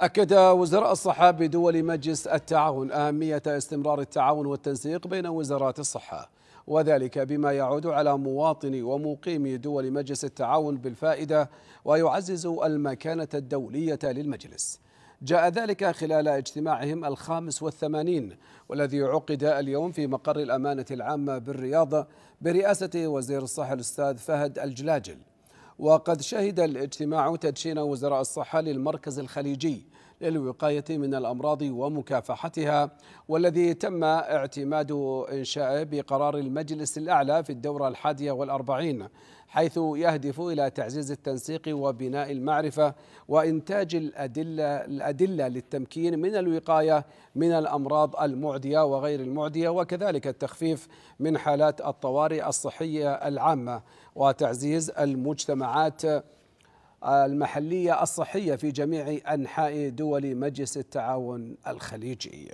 أكد وزراء الصحة بدول مجلس التعاون أهمية استمرار التعاون والتنسيق بين وزارات الصحة وذلك بما يعود على مواطني ومقيمي دول مجلس التعاون بالفائدة ويعزز المكانة الدولية للمجلس جاء ذلك خلال اجتماعهم الخامس والثمانين والذي عقد اليوم في مقر الأمانة العامة بالرياض برئاسة وزير الصحة الأستاذ فهد الجلاجل وقد شهد الاجتماع تدشين وزراء الصحة للمركز الخليجي للوقاية من الأمراض ومكافحتها والذي تم اعتماد إنشائه بقرار المجلس الأعلى في الدورة الحادية والأربعين حيث يهدف إلى تعزيز التنسيق وبناء المعرفة وإنتاج الأدلة, الأدلة للتمكين من الوقاية من الأمراض المعدية وغير المعدية وكذلك التخفيف من حالات الطوارئ الصحية العامة وتعزيز المجتمع الجماعات المحلية الصحية في جميع أنحاء دول مجلس التعاون الخليجي